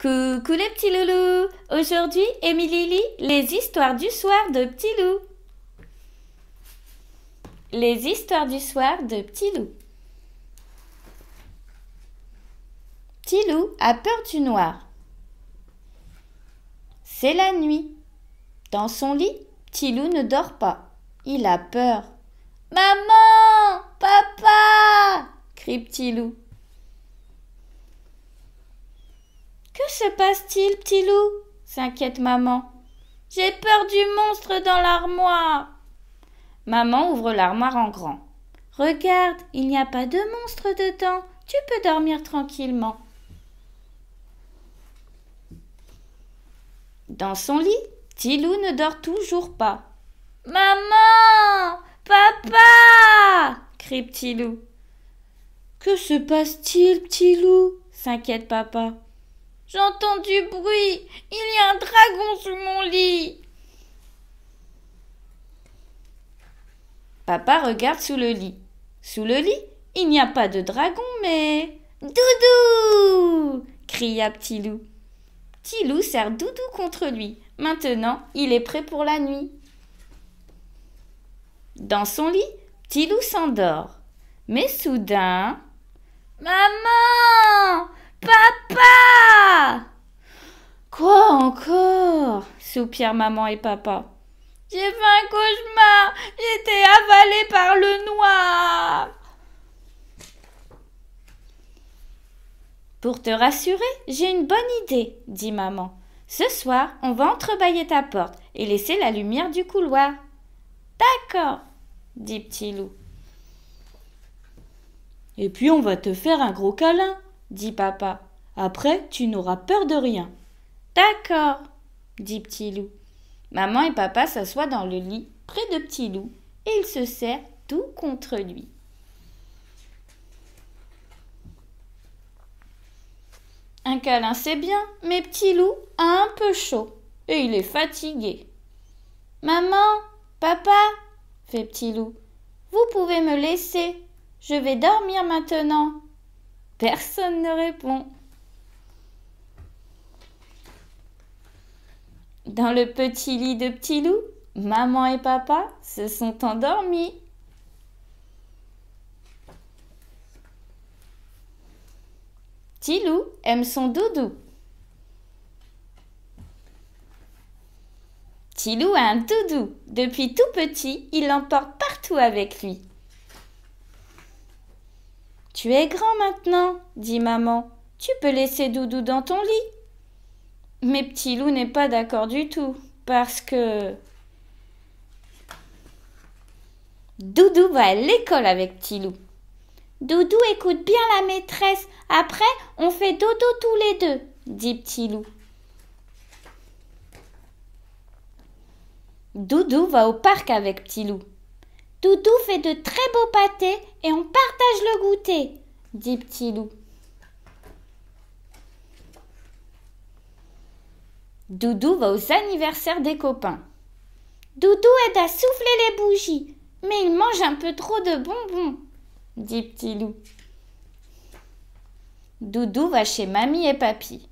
Coucou les petits loulous Aujourd'hui, Émilie lit les histoires du soir de Petit Loup. Les histoires du soir de Petit Loup. Petit Loup a peur du noir. C'est la nuit. Dans son lit, Petit Loup ne dort pas. Il a peur. Maman Papa crie Petit Loup. se passe-t-il, petit loup s'inquiète maman. J'ai peur du monstre dans l'armoire. Maman ouvre l'armoire en grand. Regarde, il n'y a pas de monstre dedans. Tu peux dormir tranquillement. Dans son lit, loup ne dort toujours pas. Maman Papa crie Petit Loup. Que se passe-t-il, Petit Loup s'inquiète papa. J'entends du bruit. Il y a un dragon sous mon lit. Papa regarde sous le lit. Sous le lit, il n'y a pas de dragon, mais... Doudou cria Petit Loup. Petit Loup serre Doudou contre lui. Maintenant, il est prêt pour la nuit. Dans son lit, Petit Loup s'endort. Mais soudain... Maman Papa Quoi encore soupirent maman et papa. J'ai fait un cauchemar J'étais avalée par le noir Pour te rassurer, j'ai une bonne idée, dit maman. Ce soir, on va entrebâiller ta porte et laisser la lumière du couloir. D'accord, dit Petit Loup. Et puis on va te faire un gros câlin, dit papa. Après, tu n'auras peur de rien. D'accord, dit Petit Loup. Maman et papa s'assoient dans le lit près de Petit Loup et ils se serrent tout contre lui. Un câlin, c'est bien, mais Petit Loup a un peu chaud et il est fatigué. Maman, papa, fait Petit Loup, vous pouvez me laisser. Je vais dormir maintenant. Personne ne répond. Dans le petit lit de petit loup, maman et papa se sont endormis. Petit loup aime son doudou. Petit loup a un doudou. Depuis tout petit, il l'emporte partout avec lui. Tu es grand maintenant, dit maman. Tu peux laisser Doudou dans ton lit. Mais Petit Loup n'est pas d'accord du tout, parce que Doudou va à l'école avec Petit Loup. Doudou écoute bien la maîtresse. Après, on fait dodo tous les deux, dit Petit Loup. Doudou va au parc avec Petit Loup. Doudou fait de très beaux pâtés et on partage le goûter, dit Petit Loup. Doudou va aux anniversaires des copains. Doudou aide à souffler les bougies, mais il mange un peu trop de bonbons, dit Petit Loup. Doudou va chez mamie et papy.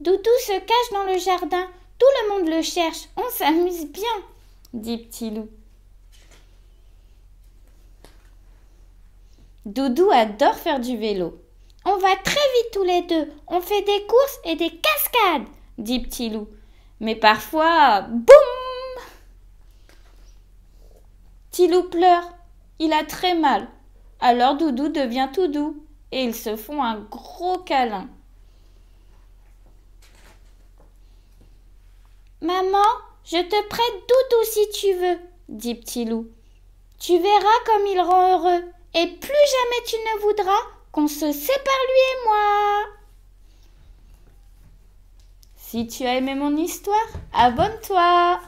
Doudou se cache dans le jardin, tout le monde le cherche, on s'amuse bien, dit Petit Loup. Doudou adore faire du vélo. On va très vite tous les deux. On fait des courses et des cascades, dit Petit Loup. Mais parfois, boum Petit Loup pleure. Il a très mal. Alors Doudou devient tout doux et ils se font un gros câlin. Maman, je te prête Doudou si tu veux, dit Petit Loup. Tu verras comme il rend heureux et plus jamais tu ne voudras qu'on se sépare lui et moi. Si tu as aimé mon histoire, abonne-toi